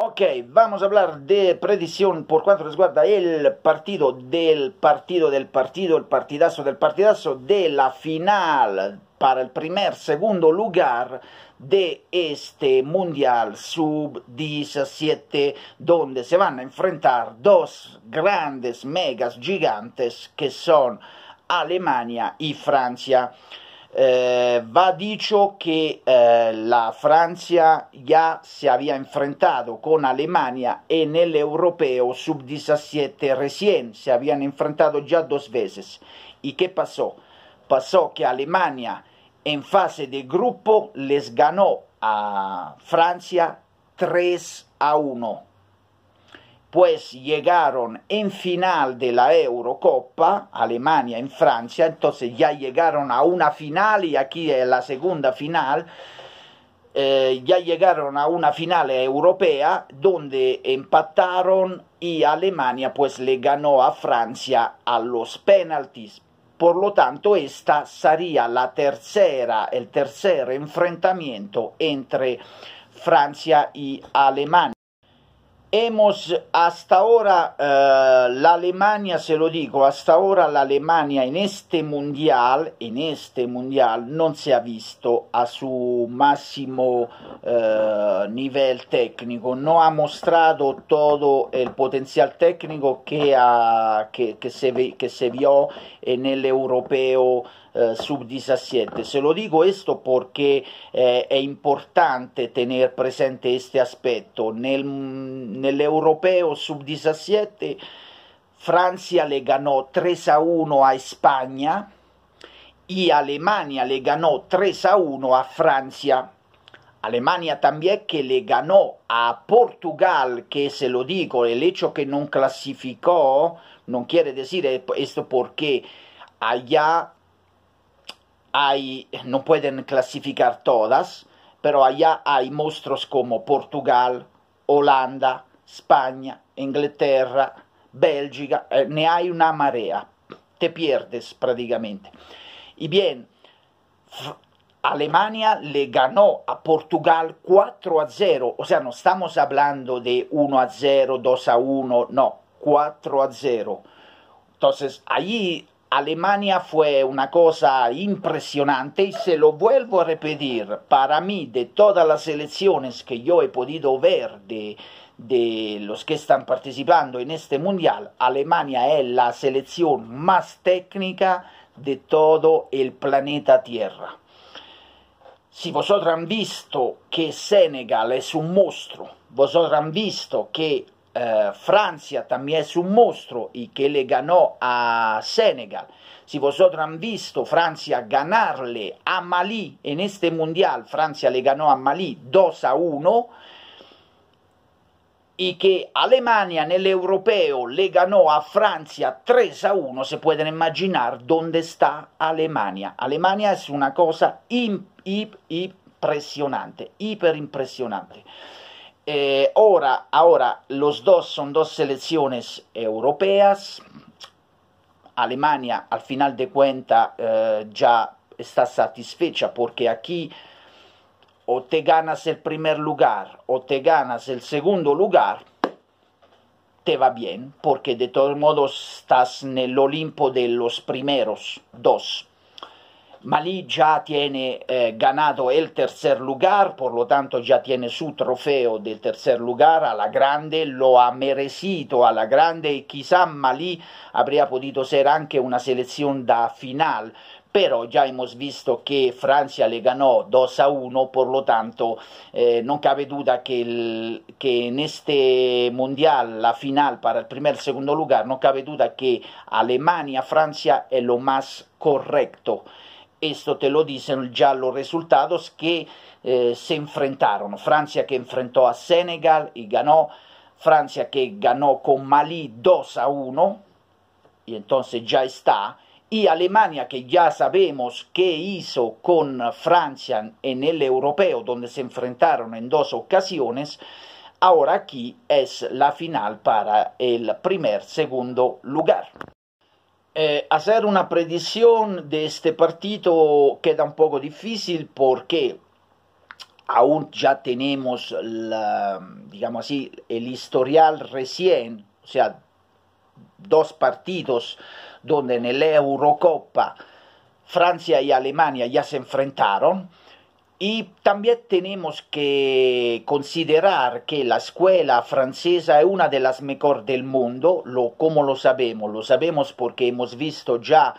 Ok, vamos a hablar de predicción por cuanto resguarda el partido del partido del partido, el partidazo del partidazo de la final para el primer, segundo lugar de este Mundial Sub-17, donde se van a enfrentar dos grandes megas gigantes que son Alemania y Francia. Eh, va dicho che eh, la Francia già si había enfrentado con Alemania e el europeo sub-17 recién, se habían enfrentado già due volte. E che passò? Passò che Alemania in fase di gruppo les ganò a Francia 3 a 1. pues llegaron en final de la Eurocopa, Alemania en Francia, entonces ya llegaron a una final y aquí es la segunda final, eh, ya llegaron a una final europea donde empataron y Alemania pues le ganó a Francia a los penaltis. Por lo tanto, esta sería la tercera, el tercer enfrentamiento entre Francia y Alemania. hemos hasta ahora eh, la Alemania, se lo dico, hasta ora la in en este mundial, en este mundial non si è visto a suo massimo eh, nivel técnico, no ha mostrato tutto il potenziale tecnico che, ha, que, que, se, que se vio en eh, sub 17. Se lo dico questo perché eh, è importante tenere presente questo aspetto. Nel, nell'europeo 17 Francia le ganò 3 a 1 a Spagna e Alemania le ganò 3 a 1 a Francia. Alemania también che le ganò a Portugal, che se lo dico, el hecho che non classificò, non quiere decir esto porque allá no pueden clasificar todas, pero allá hay monstruos como Portugal, Holanda, España, Inglaterra, Bélgica, eh, ne hay una marea, te pierdes prácticamente. Y bien, Alemania le ganó a Portugal 4 a 0, o sea, no estamos hablando de 1 a 0, 2 a 1, no, 4 a 0. Entonces, allí Alemania fue una cosa impresionante y se lo vuelvo a repetir, para mí de todas las elecciones que yo he podido ver de, de los que están participando en este mundial, Alemania es la selección más técnica de todo el planeta Tierra. Sì, vosotros han visto che Senegal è un mostro, vosotros han visto che eh, Francia también es un monstruo y que le ganó a Senegal. Si vosotros han visto Francia ganarle a Malí en este mundial, Francia le ganó a Malí 2 a 1 y que Alemania nell'europeo le ganó a Francia 3 a 1, se pueden imaginar dónde está Alemania. Alemania es una cosa imp, imp, impresionante, hiper impresionante. Eh, ahora, ahora, los dos son dos selecciones europeas. Alemania, al final de cuenta eh, ya está satisfecha porque aquí o te ganas el primer lugar o te ganas el segundo lugar, te va bien porque de todos modos estás en el Olimpo de los primeros dos. Malí già tiene eh, ganado el tercer lugar, por lo tanto ya tiene su trofeo del tercer lugar a la grande, lo ha merecido a la grande e chissà Malí avrebbe potuto essere anche una selezione da final, però già abbiamo visto che Francia le ganò 2 a 1, per lo tanto eh, non cabe duda che, il, che in questo mondial la final per il primo e il secondo lugar, non cabe duda che Alemania-Francia è lo più corretto. Esto te lo dicen ya los resultados que eh, se enfrentaron. Francia que enfrentó a Senegal y ganó. Francia que ganó con Malí 2 a 1. Y entonces ya está. Y Alemania que ya sabemos qué hizo con Francia en el europeo, donde se enfrentaron en dos ocasiones. Ahora aquí es la final para el primer, segundo lugar. Eh, hacer una predicción de este partido queda un poco difícil porque aún ya tenemos, digamos así, el historial recién, o sea, dos partidos donde en la Eurocopa Francia y Alemania ya se enfrentaron. Y también tenemos que considerar que la escuela francesa es una de las mejores del mundo, lo, como lo sabemos, lo sabemos porque hemos visto ya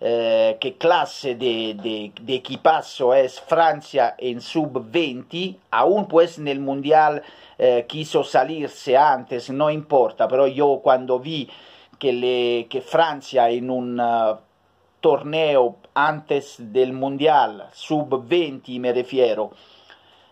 eh, che classe di equipazo è Francia in sub 20, aún pues nel Mundial eh, quiso salirse antes, no importa, però io quando vi che, le, che Francia in un uh, torneo antes del Mundial, sub 20 me refiero,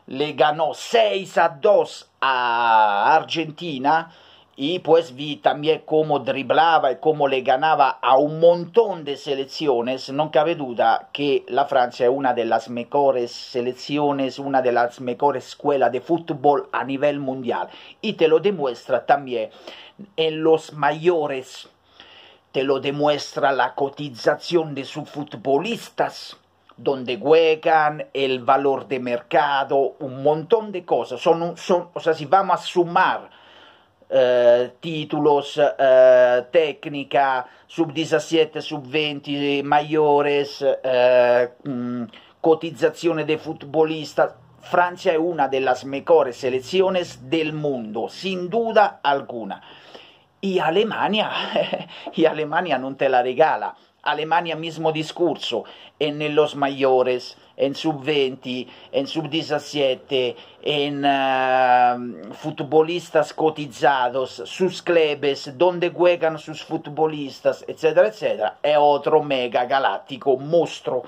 le ganó 6 a 2 a Argentina y pues vi también cómo driblaba y cómo le ganaba a un montón de selecciones, no cabe duda que la Francia es una de las mejores selecciones, una de las mejores escuelas de fútbol a nivel mundial y te lo demuestra también en los mayores Te lo demuestra la cotización de sus futbolistas, donde juegan, el valor de mercado, un montón de cosas. Son, son o sea, si vamos a sumar eh, títulos, eh, técnica, sub-17, sub-20, mayores, eh, mm, cotizazione dei futbolistas. Francia è una delle migliori selezioni del mondo, sin duda alguna e Alemania, e Alemania non te la regala. Alemania mismo discorso, e nello Maiores, e in sub 20, e in sub 17, e in uh, futbolistas cotizzados, sus clubes, donde guegan sus futbolistas, eccetera, eccetera, è otro mega galattico mostro.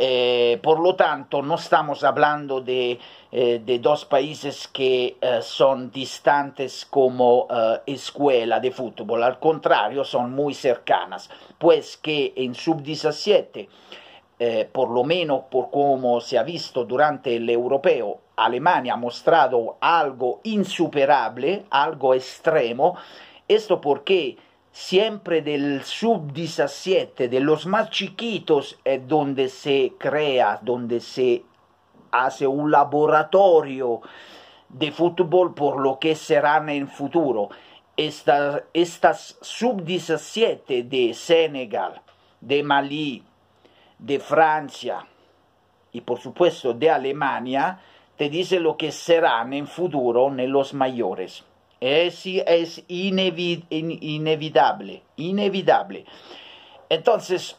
Eh, por lo tanto, no estamos hablando de, eh, de dos países que eh, son distantes como eh, escuela de fútbol, al contrario, son muy cercanas, pues que en sub-17, eh, por lo menos por como se ha visto durante el europeo, Alemania ha mostrado algo insuperable, algo extremo, esto porque siempre del sub-17, de los más chiquitos, es donde se crea, donde se hace un laboratorio de fútbol por lo que serán en el futuro. Estas, sub-17 de Senegal, de Malí, de Francia y por supuesto de Alemania, te dice lo que serán en el futuro en los mayores. Es, es inevi, in, inevitabile inevitable. Entonces,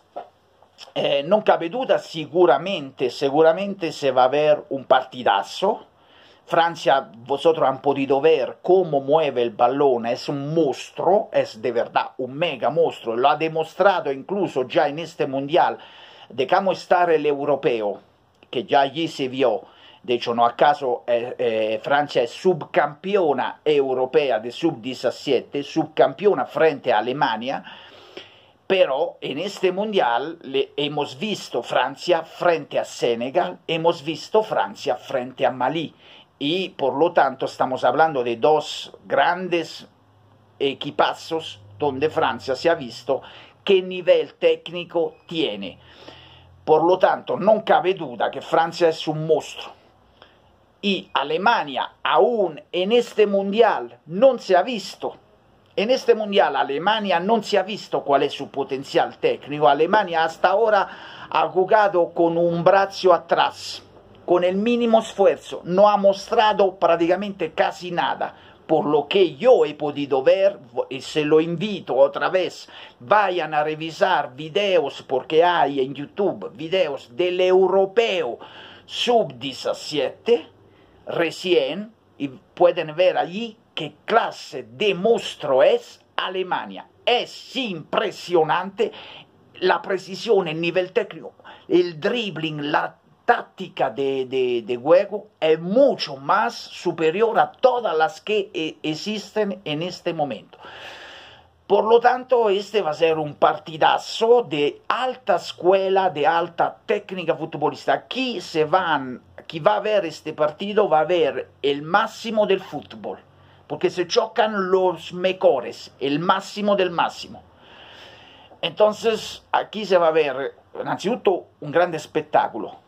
eh, non cabe duda sicuramente, sicuramente se va a haber un partidazo. Francia, vosotros han podido ver cómo mueve el balón, es un monstruo, es de verdad un mega monstruo, lo ha demostrado incluso ya en este mundial, de cómo estar el europeo, que ya allí se vio. Adesso non a caso eh, eh, Francia è subcampiona europea del sub-17, subcampiona frente a Alemania, però in questo mondiale abbiamo visto Francia frente a Senegal, abbiamo visto Francia frente a Mali e per lo tanto stiamo parlando di due grandi equipazos dove Francia si è visto che livello tecnico tiene. Per lo tanto, non cabe duda che Francia è un mostro y Alemania aún en este mundial no se ha visto. En este mundial Alemania no se ha visto cuál es su potencial técnico. Alemania hasta ahora ha jugado con un brazo atrás, con el mínimo esfuerzo. No ha mostrado prácticamente casi nada. Por lo que yo he podido ver, y se lo invito otra vez, vayan a revisar videos, porque hay en YouTube videos del europeo sub 17 recién y pueden ver allí qué clase de monstruo es Alemania. Es impresionante la precisión, el nivel técnico, el dribbling, la táctica de, de, de, juego es mucho más superior a todas las que eh, existen en este momento. Por lo tanto, este va a ser un partidazo de alta escuela, de alta técnica futbolista. Aquí se van chi va a ver questo partito va a ver il massimo del fútbol, Perché se giocano los mejores, il massimo del massimo. Entonces, aquí se va a ver, innanzitutto, un grande spettacolo.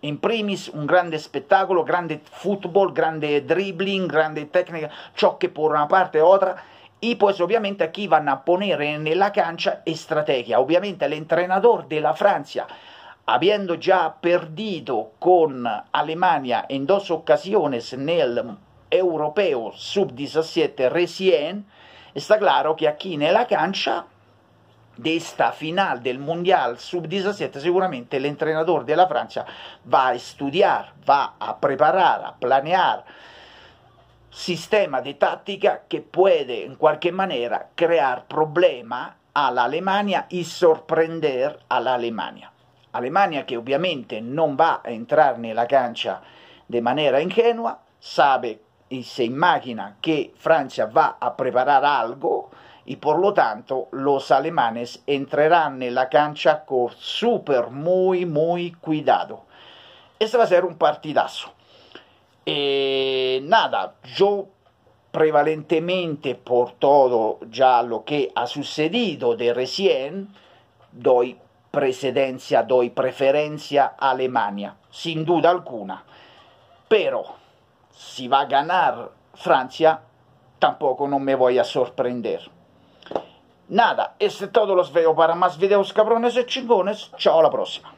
In primis, un grande spettacolo, grande football, grande dribbling, grande tecnica, ciò che por una parte o otra. Y pues, obviamente, aquí vanno a poner nella la cancha estrategia. Ovviamente, el entrenador de Francia avendo già perdito con Alemania in due occasioni nel europeo sub-17 Resien, está claro que aquí en la cancha de esta final del Mundial Sub-17 seguramente el entrenador de la Francia va a estudiar, va a preparar, a planear sistema de táctica que puede en cualquier manera crear problema a la Alemania y sorprender a la Alemania. Alemania che ovviamente non va a entrare nella cancia de maniera ingenua, sabe se immagina che Francia va a preparare algo e per lo tanto los alemanes entreranno nella cancha con super muy muy cuidado. Este va a essere un partidazo. Eh, nada, io prevalentemente per tutto ya lo que ha sucedido de recién doi presidencia doi preferenza a Alemania, sin duda alcuna. Però, si va a ganar Francia, tampoco non me voy a sorprender. Nada, este es todo los veo para más videos cabrones y chingones. Ciao, alla prossima.